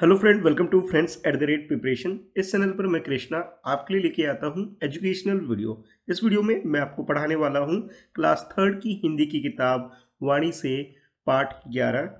hello friend welcome to friends at the rate preparation इस channel पर मैं कृष्णा आपके लिए लेके आता हूँ एजुकेशनल वीडियो इस वीडियो में मैं आपको पढ़ाने वाला हूँ क्लास थर्ड की हिंदी की किताब वाणी से पाठ ग्यारह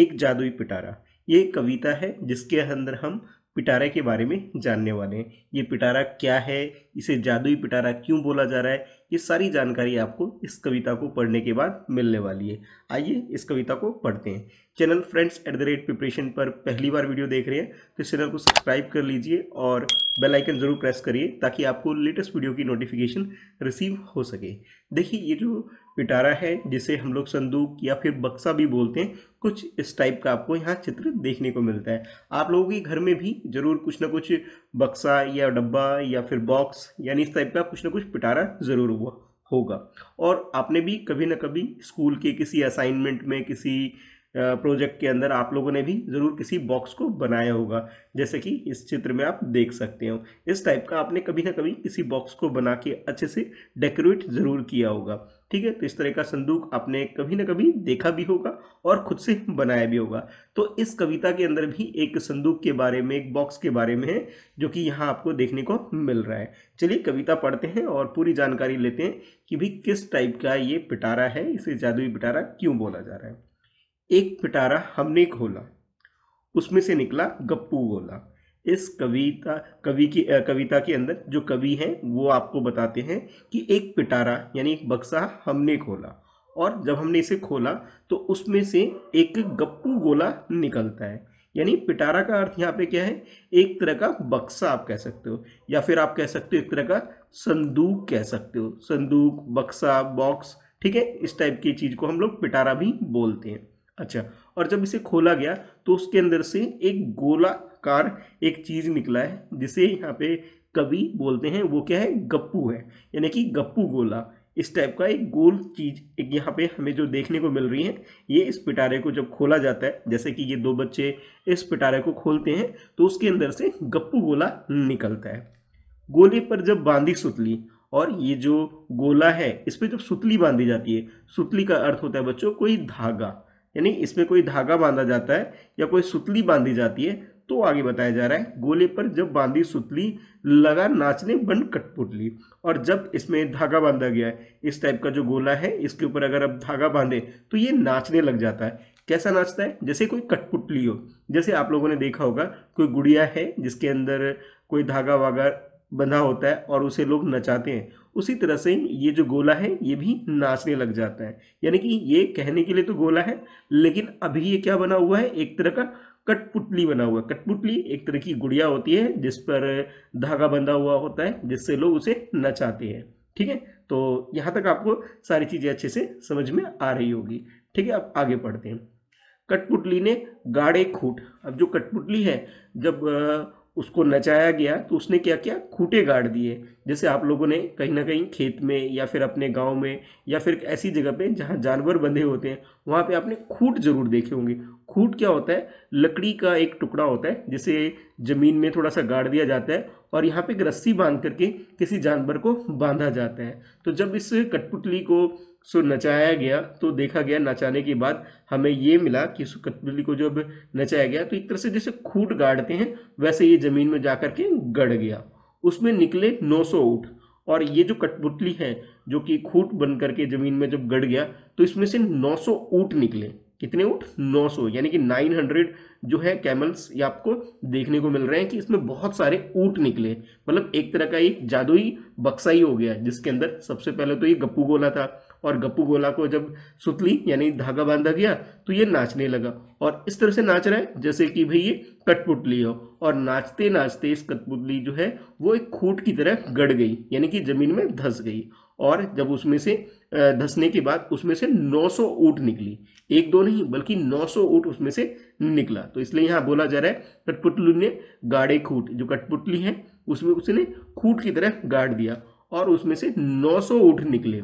एक जादुई पिटारा ये कविता है जिसके अंदर हम पिटारा के बारे में जानने वाले हैं ये पिटारा क्या है इसे जादुई पिटारा क्यों बोला जा रहा है ये सारी जानकारी आपको इस कविता को पढ़ने के बाद मिलने वाली है आइए इस कविता को पढ़ते हैं channel friends at the rate preparation पर पहली बार वीडियो देख रहे हैं तो इस चैनल को सब्सक्राइब कर लीजिए और बेल आइकन ज़रूर प्रेस करिए ताकि आपको लेटेस्ट वीडियो की नोटिफिकेशन रिसीव हो सके देखिए ये जो पिटारा है जिसे हम लोग संदूक या फिर बक्सा भी बोलते हैं कुछ इस टाइप का आपको यहाँ चित्र देखने को मिलता है आप लोगों के घर में भी ज़रूर कुछ ना कुछ बक्सा या डब्बा या फिर बॉक्स यानी इस टाइप का कुछ ना कुछ पिटारा ज़रूर हुआ होगा और आपने भी कभी ना कभी स्कूल के किसी असाइनमेंट में किसी प्रोजेक्ट के अंदर आप लोगों ने भी ज़रूर किसी बॉक्स को बनाया होगा जैसे कि इस चित्र में आप देख सकते हो इस टाइप का आपने कभी ना कभी किसी बॉक्स को बना के अच्छे से डेकोरेट ज़रूर किया होगा ठीक है तो इस तरह का संदूक आपने कभी ना कभी देखा भी होगा और खुद से बनाया भी होगा तो इस कविता के अंदर भी एक संदूक के बारे में एक बॉक्स के बारे में है जो कि यहाँ आपको देखने को मिल रहा है चलिए कविता पढ़ते हैं और पूरी जानकारी लेते हैं कि भी किस टाइप का ये पिटारा है इसे जादुई पिटारा क्यों बोला जा रहा है एक पिटारा हमने खोला उसमें से निकला गप्पू गोला इस कविता कवि की कविता के अंदर जो कवि हैं वो आपको बताते हैं कि एक पिटारा यानी एक बक्सा हमने खोला और जब हमने इसे खोला तो उसमें से एक गप्पू गोला निकलता है यानी पिटारा का अर्थ यहाँ पे क्या है एक तरह का बक्सा आप कह सकते हो या फिर आप कह सकते हो एक तरह का संदूक कह सकते हो संदूक बक्सा बॉक्स ठीक है इस टाइप की चीज़ को हम लोग पिटारा भी बोलते हैं अच्छा और जब इसे खोला गया तो उसके अंदर से एक गोला कार एक चीज़ निकला है जिसे यहाँ पे कवि बोलते हैं वो क्या है गप्पू है यानी कि गप्पू गोला इस टाइप का एक गोल चीज एक यहाँ पे हमें जो देखने को मिल रही है ये इस पिटारे को जब खोला जाता है जैसे कि ये दो बच्चे इस पिटारे को खोलते हैं तो उसके अंदर से गप्पू गोला निकलता है गोले पर जब बांधी सुतली और ये जो गोला है इस पर जब सुतली बांधी जाती है सुतली का अर्थ होता है बच्चों कोई धागा यानी इसमें कोई धागा बांधा जाता है या कोई सुतली बांधी जाती है तो आगे बताया जा रहा है गोले पर जब बांधी सुतली लगा नाचने बन कटपुटली और जब इसमें धागा बांधा गया है इस टाइप का जो गोला है इसके ऊपर अगर आप धागा बांधे तो ये नाचने लग जाता है कैसा नाचता है जैसे कोई कटपुटली हो जैसे आप लोगों ने देखा होगा कोई गुड़िया है जिसके अंदर कोई धागा वागा बंधा होता है और उसे लोग नचाते हैं उसी तरह से ये जो गोला है ये भी नाचने लग जाता है यानी कि ये कहने के लिए तो गोला है लेकिन अभी ये क्या बना हुआ है एक तरह का कटपुतली बना हुआ कटपुतली एक तरह की गुड़िया होती है जिस पर धागा बंधा हुआ होता है जिससे लोग उसे नचाते हैं ठीक है तो यहाँ तक आपको सारी चीज़ें अच्छे से समझ में आ रही होगी ठीक है अब आगे पढ़ते हैं कटपुतली ने गाड़े खूट अब जो कटपुतली है जब उसको नचाया गया तो उसने क्या किया खूटे गाड़ दिए जैसे आप लोगों ने कहीं ना कहीं खेत में या फिर अपने गांव में या फिर ऐसी जगह पे जहाँ जानवर बंधे होते हैं वहाँ पे आपने खूट जरूर देखे होंगे खूट क्या होता है लकड़ी का एक टुकड़ा होता है जिसे ज़मीन में थोड़ा सा गाड़ दिया जाता है और यहाँ पे एक रस्सी बांध करके किसी जानवर को बांधा जाता है तो जब इस कठपुतली को सो नचाया गया तो देखा गया नचाने के बाद हमें ये मिला कि उस कठपुतली को जब नचाया गया तो एक तरह से जैसे खूट गाड़ते हैं वैसे ये ज़मीन में जा के गड़ गया उसमें निकले नौ ऊँट और ये जो कठपुतली है जो कि खूट बन करके ज़मीन में जब गड़ गया तो इसमें से नौ ऊँट निकले कितने ऊँट 900 यानी कि 900 जो है कैमल्स ये आपको देखने को मिल रहे हैं कि इसमें बहुत सारे ऊँट निकले मतलब एक तरह का एक जादुई बक्सा ही हो गया जिसके अंदर सबसे पहले तो ये गप्पू गोला था और गप्पू गोला को जब सुतली यानी धागा बांधा गया तो ये नाचने लगा और इस तरह से नाच रहा है जैसे कि भाई ये कठपुतली हो और नाचते नाचते इस कठपुतली जो है वो एक खूट की तरह गड़ गई यानी कि जमीन में धंस गई और जब उसमें से धसने के बाद उसमें से 900 ऊट निकली एक दो नहीं बल्कि 900 ऊट उसमें से निकला तो इसलिए यहाँ बोला जा रहा है कठपुतली ने गाड़े खूट जो कठपुतली है उसमें उसने खूट की तरह गाड़ दिया और उसमें से 900 ऊट निकले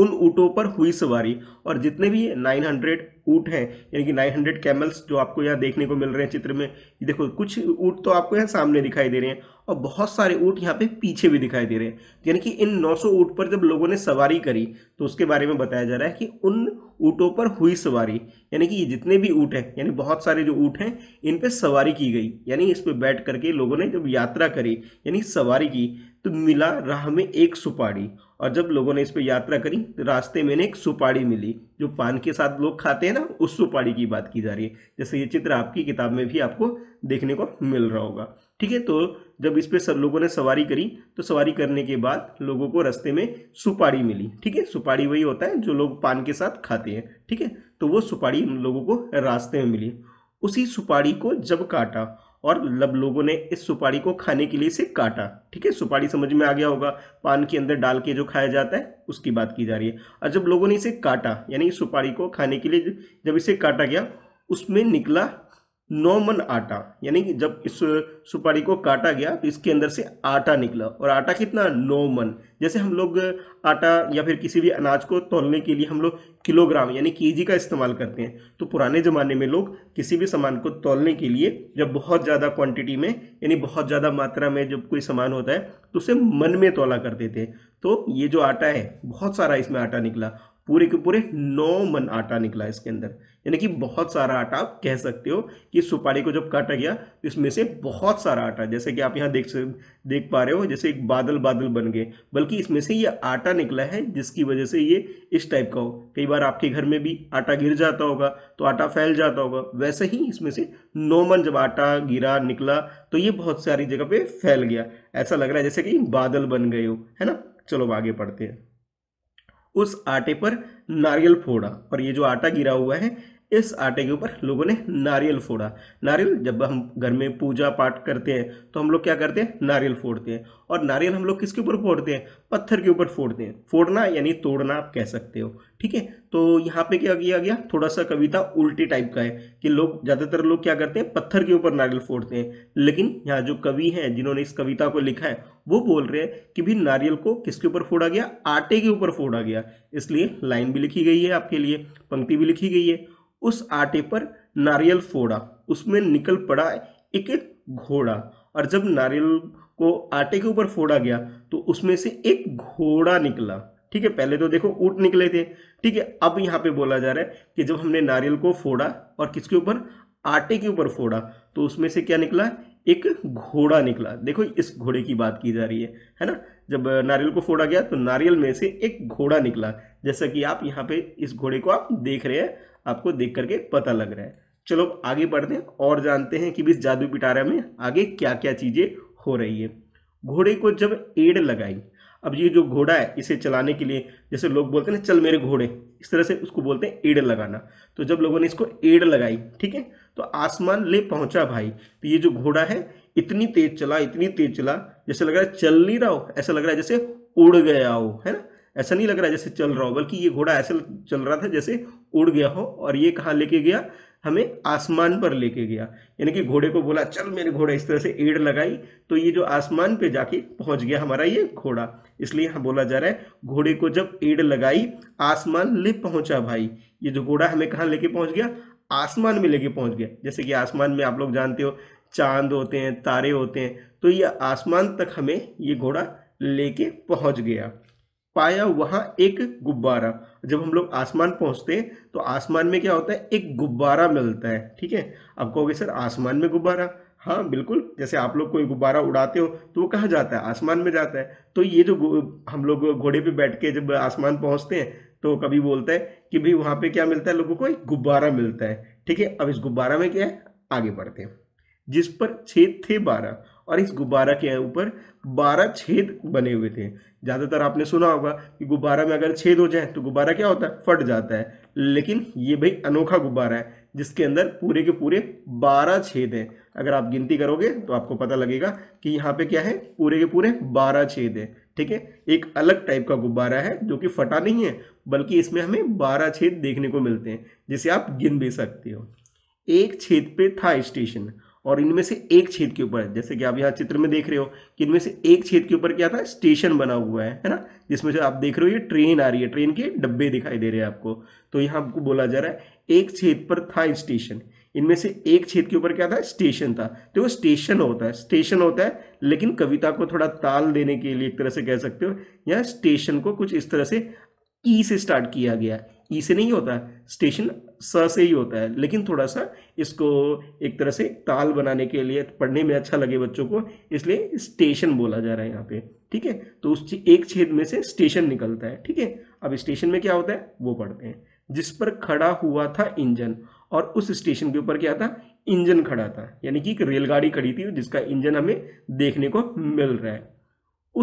उन ऊँटों पर हुई सवारी और जितने भी 900 ऊँट हैं यानी कि 900 कैमल्स जो आपको यहाँ देखने को मिल रहे हैं चित्र में ये देखो कुछ ऊँट तो आपको यहाँ सामने दिखाई दे रहे हैं और बहुत सारे ऊँट यहाँ पे पीछे भी दिखाई दे रहे हैं तो यानी कि इन 900 ऊँट पर जब लोगों ने सवारी करी तो उसके बारे में बताया जा रहा है कि उन ऊँटों पर हुई सवारी यानी कि ये जितने भी ऊँट हैं यानी बहुत सारे जो ऊँट हैं इन पर सवारी की गई यानी इस पर बैठ करके लोगों ने जब यात्रा करी यानी सवारी की तो मिला राह में एक सुपाड़ी और जब लोगों ने इस पर यात्रा करी तो रास्ते में एक सुपाड़ी मिली जो पान के साथ लोग खाते हैं ना उस सुपाड़ी की बात की जा रही है जैसे ये चित्र आपकी किताब में भी आपको देखने को मिल रहा होगा ठीक है तो जब इस पर सब लोगों ने सवारी करी तो सवारी करने के बाद लोगों को रास्ते में सुपारी मिली ठीक है सुपारी वही होता है जो लोग पान के साथ खाते हैं ठीक है तो वो सुपारी उन लोगों को रास्ते में मिली उसी सुपारी को जब काटा और लब मतलब लोगों ने इस सुपारी को खाने के लिए इसे काटा ठीक है सुपारी समझ में आ गया होगा पान के अंदर डाल के जो खाया जाता है उसकी बात की जा रही है और जब लोगों ने इसे काटा यानी सुपारी को खाने के लिए जब इसे काटा गया उसमें निकला नॉर्मन आटा यानी कि जब इस सुपारी को काटा गया तो इसके अंदर से आटा निकला और आटा कितना नॉर्मन जैसे हम लोग आटा या फिर किसी भी अनाज को तोलने के लिए हम लोग किलोग्राम यानी केजी का इस्तेमाल करते हैं तो पुराने ज़माने में लोग किसी भी सामान को तोलने के लिए जब बहुत ज़्यादा क्वांटिटी में यानी बहुत ज़्यादा मात्रा में जब कोई सामान होता है तो उसे मन में तोला करते थे तो ये जो आटा है बहुत सारा इसमें आटा निकला पूरे के पूरे नौ मन आटा निकला इसके अंदर यानी कि बहुत सारा आटा आप कह सकते हो कि सुपारी को जब काटा गया इसमें से बहुत सारा आटा जैसे कि आप यहाँ देख देख पा रहे हो जैसे एक बादल बादल बन गए बल्कि इसमें से ये आटा निकला है जिसकी वजह से ये इस टाइप का हो कई बार आपके घर में भी आटा गिर जाता होगा तो आटा फैल जाता होगा वैसे ही इसमें से नौ मन जब आटा गिरा निकला तो ये बहुत सारी जगह पर फैल गया ऐसा लग रहा है जैसे कि बादल बन गए हो है ना चलो आगे पढ़ते हैं उस आटे पर नारियल फोड़ा और ये जो आटा गिरा हुआ है इस आटे के ऊपर लोगों ने नारियल फोड़ा नारियल जब हम घर में पूजा पाठ करते हैं तो हम लोग क्या करते हैं नारियल फोड़ते हैं और नारियल हम लोग किसके ऊपर फोड़ते हैं पत्थर के ऊपर फोड़ते हैं फोड़ना यानी तोड़ना आप कह सकते हो ठीक है तो यहाँ पे क्या किया गया थोड़ा सा कविता उल्टी टाइप का है कि लोग ज़्यादातर लोग क्या करते हैं पत्थर के ऊपर नारियल फोड़ते हैं लेकिन यहाँ जो कवि हैं जिन्होंने इस कविता को लिखा है वो बोल रहे हैं कि भी नारियल को किसके ऊपर फोड़ा गया आटे के ऊपर फोड़ा गया इसलिए लाइन भी लिखी गई है आपके लिए पंक्ति भी लिखी गई है उस आटे पर नारियल फोड़ा उसमें निकल पड़ा एक घोड़ा और जब नारियल को आटे के ऊपर फोड़ा गया तो उसमें से एक घोड़ा निकला ठीक है पहले तो देखो ऊँट निकले थे ठीक है अब यहाँ पे बोला जा रहा है कि जब हमने नारियल को फोड़ा और किसके ऊपर आटे के ऊपर फोड़ा तो उसमें से क्या निकला एक घोड़ा निकला देखो इस घोड़े की बात की जा रही है है ना जब नारियल को फोड़ा गया तो नारियल में से एक घोड़ा निकला जैसा कि आप यहाँ पे इस घोड़े को आप देख रहे हैं आपको देख करके पता लग रहा है चलो आगे बढ़ते हैं और जानते हैं कि इस जादू पिटारा में आगे क्या क्या चीज़ें हो रही है घोड़े को जब एड लगाई अब ये जो घोड़ा है इसे चलाने के लिए जैसे लोग बोलते हैं चल मेरे घोड़े इस तरह से उसको बोलते हैं एड लगाना तो जब लोगों ने इसको एड लगाई ठीक है तो आसमान ले पहुंचा भाई तो ये जो घोड़ा है इतनी तेज चला इतनी तेज चला जैसे लग रहा है चल नहीं रहा हो ऐसा लग रहा है जैसे उड़ गया हो है ना ऐसा नहीं लग रहा है जैसे चल रहा हो बल्कि ये घोड़ा ऐसे चल रहा था जैसे उड़ गया हो और ये कहाँ लेके गया हमें आसमान पर लेके गया यानी कि घोड़े को बोला चल मेरे घोड़ा इस तरह से एड़ लगाई तो ये जो आसमान पे जाके पहुंच गया हमारा ये घोड़ा इसलिए यहाँ बोला जा रहा है घोड़े को जब एड़ लगाई आसमान ले पहुंचा भाई ये जो घोड़ा हमें कहाँ लेके पहुंच गया आसमान में लेके पहुंच गया जैसे कि आसमान में आप लोग जानते हो चांद होते हैं तारे होते हैं तो ये आसमान तक हमें ये घोड़ा लेके पहुंच गया पाया वहां एक गुब्बारा जब हम लोग आसमान पहुंचते हैं तो आसमान में क्या होता है एक गुब्बारा मिलता है ठीक है अब कहोगे सर आसमान में गुब्बारा हाँ बिल्कुल जैसे आप लोग कोई गुब्बारा उड़ाते हो तो वो कहाँ जाता है आसमान में जाता है तो ये जो हम लोग घोड़े पे बैठ के जब आसमान पहुँचते हैं तो कभी बोलता है कि भाई वहाँ पे क्या मिलता है लोगों को एक गुब्बारा मिलता है ठीक है अब इस गुब्बारा में क्या है आगे बढ़ते हैं जिस पर छेद थे बारह और इस गुब्बारा के ऊपर बारह छेद बने हुए थे ज़्यादातर आपने सुना होगा कि गुब्बारा में अगर छेद हो जाए तो गुब्बारा क्या होता है फट जाता है लेकिन ये भाई अनोखा गुब्बारा है जिसके अंदर पूरे के पूरे बारह छेद हैं अगर आप गिनती करोगे तो आपको पता लगेगा कि यहाँ पे क्या है पूरे के पूरे बारह छेद हैं ठीक है एक अलग टाइप का गुब्बारा है जो कि फटा नहीं है बल्कि इसमें हमें बारह छेद देखने को मिलते हैं जिसे आप गिन भी सकते हो एक छेद पे था स्टेशन और इनमें से एक छेद के ऊपर जैसे कि आप यहाँ चित्र में देख रहे हो कि इनमें से एक छेद के ऊपर क्या था स्टेशन बना हुआ है है ना जिसमें से आप देख रहे हो ये ट्रेन आ रही है ट्रेन के डब्बे दिखाई दे रहे हैं आपको तो यहाँ आपको बोला जा रहा है एक छेद पर था स्टेशन इनमें से एक छेद के ऊपर क्या था स्टेशन था तो वो स्टेशन होता है स्टेशन होता है लेकिन कविता को थोड़ा ताल देने के लिए एक तरह से कह सकते हो यहाँ स्टेशन को कुछ इस तरह से ई e से स्टार्ट किया गया ई e से नहीं होता स्टेशन स से ही होता है लेकिन थोड़ा सा इसको एक तरह से ताल बनाने के लिए पढ़ने में अच्छा लगे बच्चों को इसलिए स्टेशन बोला जा रहा है यहाँ पे ठीक है तो उस एक छेद में से स्टेशन निकलता है ठीक है अब स्टेशन में क्या होता है वो पढ़ते हैं जिस पर खड़ा हुआ था इंजन और उस स्टेशन के ऊपर क्या था इंजन खड़ा था यानी कि एक रेलगाड़ी खड़ी थी जिसका इंजन हमें देखने को मिल रहा है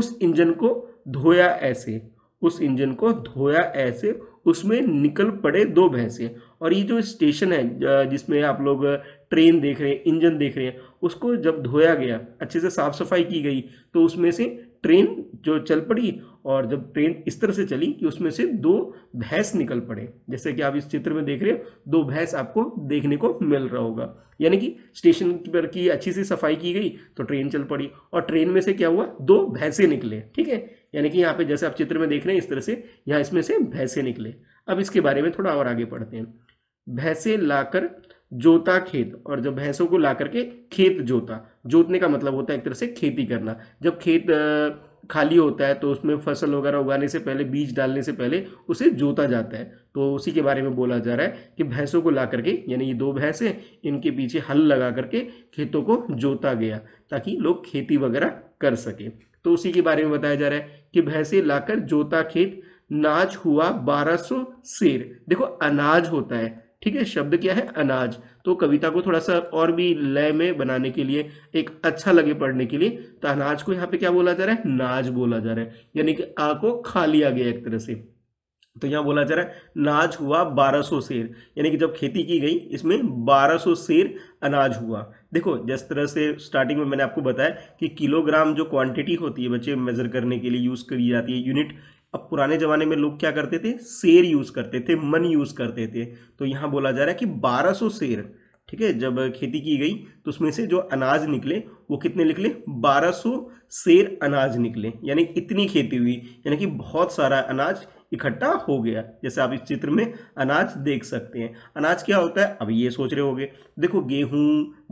उस इंजन को धोया ऐसे उस इंजन को धोया ऐसे उसमें निकल पड़े दो भैंसे और ये जो स्टेशन है जिसमें आप लोग ट्रेन देख रहे हैं इंजन देख रहे हैं उसको जब धोया गया अच्छे से साफ़ सफाई की गई तो उसमें से ट्रेन जो चल पड़ी और जब ट्रेन इस तरह से चली कि उसमें से दो भैंस निकल पड़े जैसे कि आप इस चित्र में देख रहे हो दो भैंस आपको देखने को मिल रहा होगा यानी कि स्टेशन पर की अच्छी सी सफाई की गई तो ट्रेन चल पड़ी और ट्रेन में से क्या हुआ दो भैंसे निकले ठीक है यानी कि यहाँ पे जैसे आप चित्र में देख रहे हैं इस तरह से यहाँ इसमें से भैंसे निकले अब इसके बारे में थोड़ा और आगे पढ़ते हैं भैंसे लाकर जोता खेत और जब भैंसों को ला करके खेत जोता जोतने का मतलब होता है एक तरह से खेती करना जब खेत खाली होता है तो उसमें फसल वगैरह उगाने से पहले बीज डालने से पहले उसे जोता जाता है तो उसी के बारे में बोला जा रहा है कि भैंसों को ला करके यानी ये दो भैंस हैं इनके पीछे हल लगा करके खेतों को जोता गया ताकि लोग खेती वगैरह कर सकें तो उसी के बारे में बताया जा रहा है कि भैंसे लाकर जोता खेत नाच हुआ 1200 शेर देखो अनाज होता है ठीक है शब्द क्या है अनाज तो कविता को थोड़ा सा और भी लय में बनाने के लिए एक अच्छा लगे पढ़ने के लिए तो अनाज को यहाँ पे क्या बोला जा रहा है नाज बोला जा रहा है यानी कि आ को खा लिया गया एक तरह से तो यहाँ बोला जा रहा है नाज हुआ 1200 शेर यानी कि जब खेती की गई इसमें 1200 शेर अनाज हुआ देखो जिस तरह से स्टार्टिंग में मैंने आपको बताया कि किलोग्राम जो क्वांटिटी होती है बच्चे मेज़र करने के लिए यूज़ करी जाती है यूनिट अब पुराने ज़माने में लोग क्या करते थे शेर यूज़ करते थे मन यूज़ करते थे तो यहाँ बोला जा रहा है कि 1200 शेर ठीक है जब खेती की गई तो उसमें से जो अनाज निकले वो कितने निकले 1200 शेर अनाज निकले यानी इतनी खेती हुई यानी कि बहुत सारा अनाज इकट्ठा हो गया जैसे आप इस चित्र में अनाज देख सकते हैं अनाज क्या होता है अब ये सोच रहे होंगे देखो गेहूँ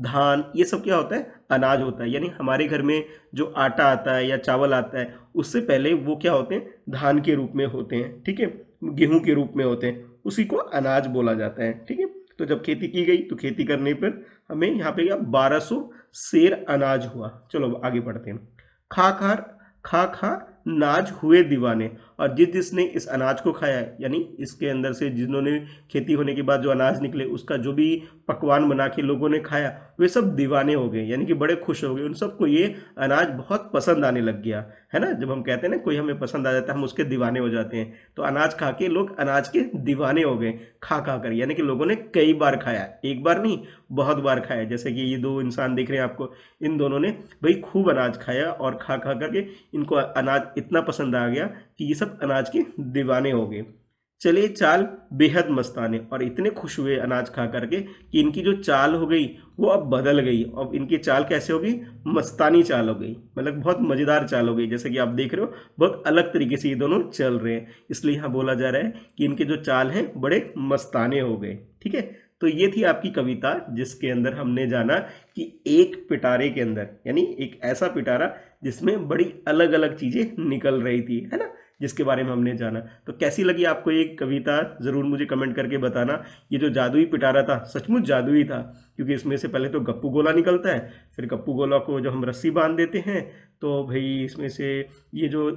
धान ये सब क्या होता है अनाज होता है यानी हमारे घर में जो आटा आता है या चावल आता है उससे पहले वो क्या होते हैं धान के रूप में होते हैं ठीक है गेहूँ के रूप में होते हैं उसी को अनाज बोला जाता है ठीक है तो जब खेती की गई तो खेती करने पर हमें यहाँ पे बारह सौ शेर अनाज हुआ चलो आगे बढ़ते हैं खा खा खा खा नाज हुए दीवाने और जिस जिसने इस अनाज को खाया है यानी इसके अंदर से जिन्होंने खेती होने के बाद जो अनाज निकले उसका जो भी पकवान बना के लोगों ने खाया वे सब दीवाने हो गए यानी कि बड़े खुश हो गए उन सबको ये अनाज बहुत पसंद आने लग गया है ना जब हम कहते हैं ना कोई हमें पसंद आ जाता है हम उसके दीवाने हो जाते हैं तो अनाज खा के लोग अनाज के दीवाने हो गए खा खा कर यानी कि लोगों ने कई बार खाया एक बार नहीं बहुत बार खाया जैसे कि ये दो इंसान देख रहे हैं आपको इन दोनों ने भाई खूब अनाज खाया और खा खा करके इनको अनाज इतना पसंद आ गया कि ये सब अनाज के दीवाने हो गए चले चाल बेहद मस्ताने और इतने खुश हुए अनाज खा करके कि इनकी जो चाल हो गई वो अब बदल गई अब इनकी चाल कैसे होगी मस्तानी चाल हो गई मतलब बहुत मज़ेदार चाल हो गई जैसे कि आप देख रहे हो बहुत अलग तरीके से ये दोनों चल रहे हैं इसलिए यहाँ बोला जा रहा है कि इनके जो चाल हैं बड़े मस्ताने हो गए ठीक है तो ये थी आपकी कविता जिसके अंदर हमने जाना कि एक पिटारे के अंदर यानी एक ऐसा पिटारा जिसमें बड़ी अलग अलग चीज़ें निकल रही थी है ना जिसके बारे में हमने जाना तो कैसी लगी आपको ये कविता ज़रूर मुझे कमेंट करके बताना ये जो जादुई पिटारा था सचमुच जादुई था क्योंकि इसमें से पहले तो गप्पू गोला निकलता है फिर गप्पू गोला को जब हम रस्सी बांध देते हैं तो भाई इसमें से ये जो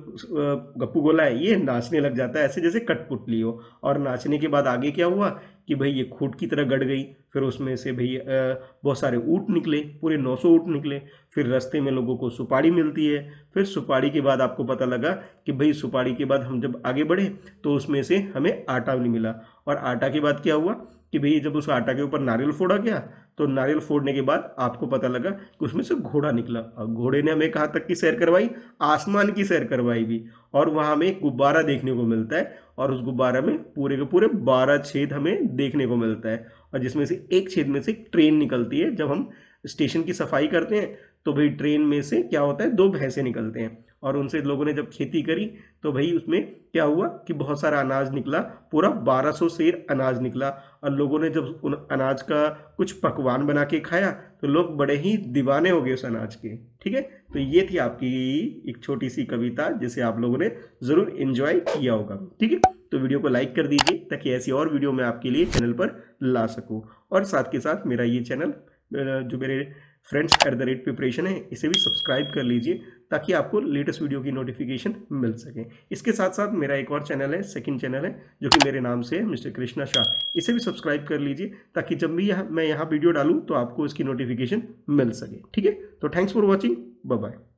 गप्पू गोला है ये नाचने लग जाता है ऐसे जैसे कटपुटली हो और नाचने के बाद आगे क्या हुआ कि भाई ये खूट की तरह गड़ गई फिर उसमें से भाई बहुत सारे ऊँट निकले पूरे 900 ऊँट निकले फिर रास्ते में लोगों को सुपाड़ी मिलती है फिर सुपाड़ी के बाद आपको पता लगा कि भाई सुपाड़ी के बाद हम जब आगे बढ़े तो उसमें से हमें आटा नहीं मिला और आटा के बाद क्या हुआ कि भाई जब उस आटा के ऊपर नारियल फोड़ा गया तो नारियल फोड़ने के बाद आपको पता लगा कि उसमें से घोड़ा निकला और घोड़े ने हमें कहाँ तक की सैर करवाई आसमान की सैर करवाई भी और वहाँ हमें गुब्बारा देखने को मिलता है और उस गुब्बारा में पूरे के पूरे बारह छेद हमें देखने को मिलता है और जिसमें से एक छेद में से ट्रेन निकलती है जब हम स्टेशन की सफाई करते हैं तो भाई ट्रेन में से क्या होता है दो भैंसे निकलते हैं और उनसे लोगों ने जब खेती करी तो भाई उसमें क्या हुआ कि बहुत सारा अनाज निकला पूरा 1200 शेर अनाज निकला और लोगों ने जब उन अनाज का कुछ पकवान बना के खाया तो लोग बड़े ही दीवाने हो गए उस अनाज के ठीक है तो ये थी आपकी एक छोटी सी कविता जिसे आप लोगों ने ज़रूर इन्जॉय किया होगा ठीक है तो वीडियो को लाइक कर दीजिए ताकि ऐसी और वीडियो मैं आपके लिए चैनल पर ला सकूँ और साथ के साथ मेरा ये चैनल जो मेरे friends at the rate preparation है इसे भी सब्सक्राइब कर लीजिए ताकि आपको लेटेस्ट वीडियो की नोटिफिकेशन मिल सके इसके साथ साथ मेरा एक और चैनल है सेकंड चैनल है जो कि मेरे नाम से है मिस्टर कृष्णा शाह इसे भी सब्सक्राइब कर लीजिए ताकि जब भी यह, मैं यहाँ वीडियो डालूँ तो आपको इसकी नोटिफिकेशन मिल सके ठीक है तो थैंक्स फॉर वॉचिंग बाय